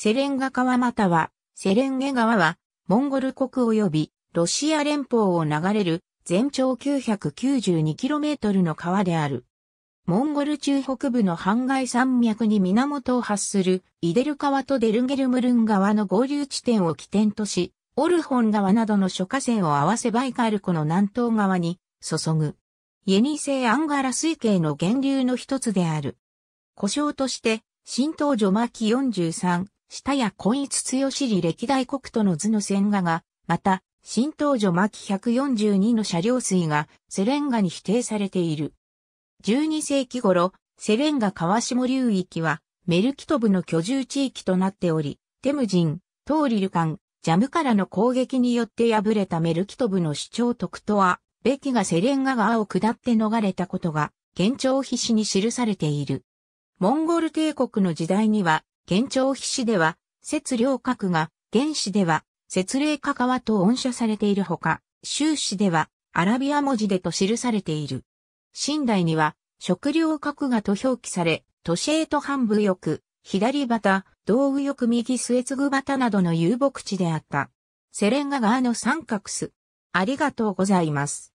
セレンガ川または、セレンゲ川は、モンゴル国及び、ロシア連邦を流れる、全長 992km の川である。モンゴル中北部のハンガイ山脈に源を発する、イデル川とデルゲルムルン川の合流地点を起点とし、オルホン川などの諸河川を合わせバイカル湖の南東側に注ぐ。イエニセイアンガラ水系の源流の一つである。故障として、新東ジョマキ43、下や根一強し歴代国との図の線画が、また、新東女巻142の車両水がセレンガに否定されている。12世紀頃、セレンガ川下流域はメルキトブの居住地域となっており、テムジン、トーリルカン、ジャムからの攻撃によって敗れたメルキトブの主張徳とは、ベキがセレンガ川を下って逃れたことが、現状必死に記されている。モンゴル帝国の時代には、現状皮市では、節量核が、原子では、節霊かわと音写されているほか、終市では、アラビア文字でと記されている。寝台には、食料格がと表記され、都市へと半部翼、左旗、道右翼右末継ぐ旗などの遊牧地であった。セレンガ側の三角ス。ありがとうございます。